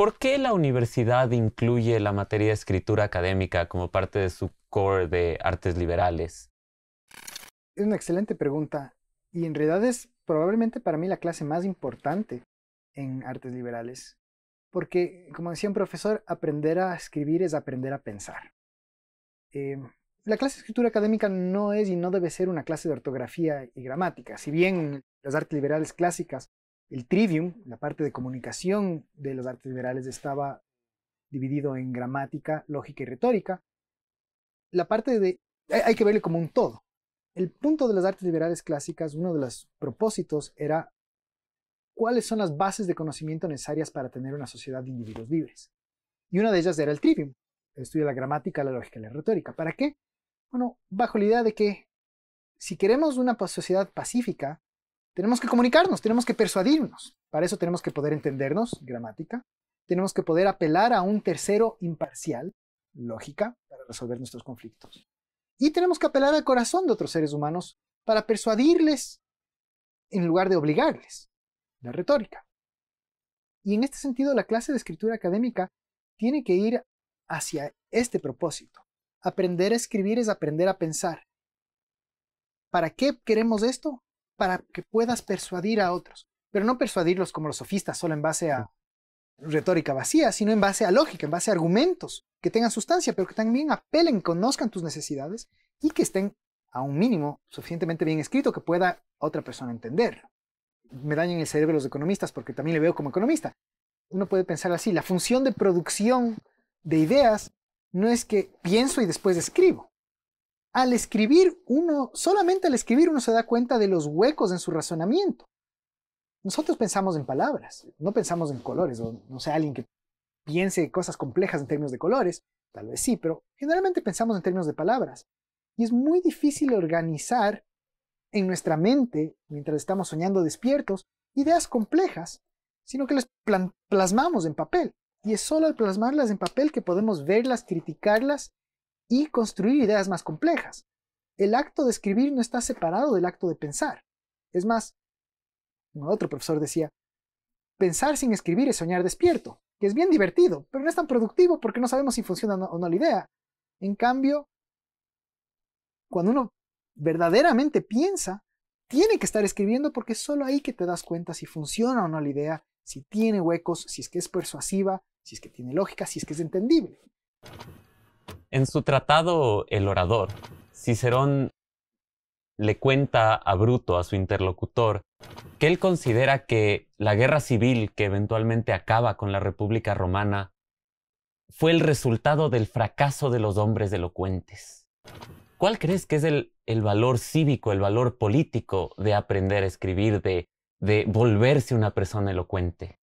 ¿Por qué la universidad incluye la materia de escritura académica como parte de su core de artes liberales? Es una excelente pregunta y en realidad es probablemente para mí la clase más importante en artes liberales. Porque, como decía un profesor, aprender a escribir es aprender a pensar. Eh, la clase de escritura académica no es y no debe ser una clase de ortografía y gramática. Si bien las artes liberales clásicas el trivium, la parte de comunicación de las artes liberales, estaba dividido en gramática, lógica y retórica. La parte de... hay que verlo como un todo. El punto de las artes liberales clásicas, uno de los propósitos era cuáles son las bases de conocimiento necesarias para tener una sociedad de individuos libres. Y una de ellas era el trivium, el estudio de la gramática, la lógica y la retórica. ¿Para qué? Bueno, bajo la idea de que si queremos una sociedad pacífica, tenemos que comunicarnos, tenemos que persuadirnos. Para eso tenemos que poder entendernos, gramática. Tenemos que poder apelar a un tercero imparcial, lógica, para resolver nuestros conflictos. Y tenemos que apelar al corazón de otros seres humanos para persuadirles en lugar de obligarles, la retórica. Y en este sentido, la clase de escritura académica tiene que ir hacia este propósito. Aprender a escribir es aprender a pensar. ¿Para qué queremos esto? para que puedas persuadir a otros, pero no persuadirlos como los sofistas solo en base a retórica vacía, sino en base a lógica, en base a argumentos que tengan sustancia, pero que también apelen, conozcan tus necesidades y que estén a un mínimo suficientemente bien escrito que pueda otra persona entender. Me dañan el cerebro los economistas porque también le veo como economista. Uno puede pensar así, la función de producción de ideas no es que pienso y después escribo, al escribir uno, solamente al escribir uno se da cuenta de los huecos en su razonamiento. Nosotros pensamos en palabras, no pensamos en colores, o no sé, alguien que piense cosas complejas en términos de colores, tal vez sí, pero generalmente pensamos en términos de palabras. Y es muy difícil organizar en nuestra mente, mientras estamos soñando despiertos, ideas complejas, sino que las plasmamos en papel. Y es solo al plasmarlas en papel que podemos verlas, criticarlas y construir ideas más complejas. El acto de escribir no está separado del acto de pensar. Es más, otro profesor decía, pensar sin escribir es soñar despierto, que es bien divertido, pero no es tan productivo porque no sabemos si funciona o no la idea. En cambio, cuando uno verdaderamente piensa, tiene que estar escribiendo porque es solo ahí que te das cuenta si funciona o no la idea, si tiene huecos, si es que es persuasiva, si es que tiene lógica, si es que es entendible. En su tratado El Orador, Cicerón le cuenta a Bruto, a su interlocutor, que él considera que la guerra civil que eventualmente acaba con la República Romana fue el resultado del fracaso de los hombres elocuentes. ¿Cuál crees que es el, valor cívico, el valor político de aprender a escribir, de volverse una persona elocuente?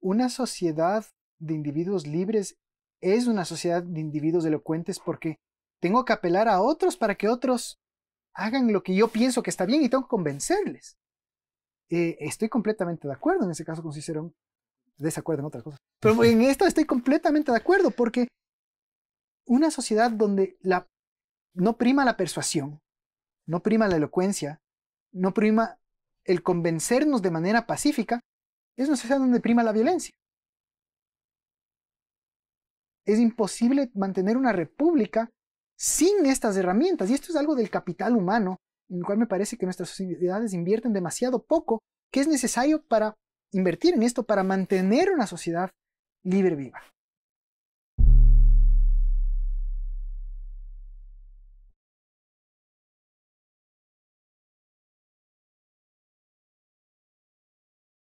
Una sociedad de individuos libres es una sociedad de individuos elocuentes porque tengo que apelar a otros para que otros hagan lo que yo pienso que está bien y tengo que convencerles. Eh, estoy completamente de acuerdo en ese caso con Cicerón, desacuerdo en otras cosas, pero en esto estoy completamente de acuerdo porque una sociedad donde no prima la persuasión, no prima la elocuencia, no prima el convencernos de manera pacífica, es una sociedad donde prima la violencia. Es imposible mantener una república sin estas herramientas. Y esto es algo del capital humano, en el cual me parece que nuestras sociedades invierten demasiado poco, que es necesario para invertir en esto, para mantener una sociedad libre viva.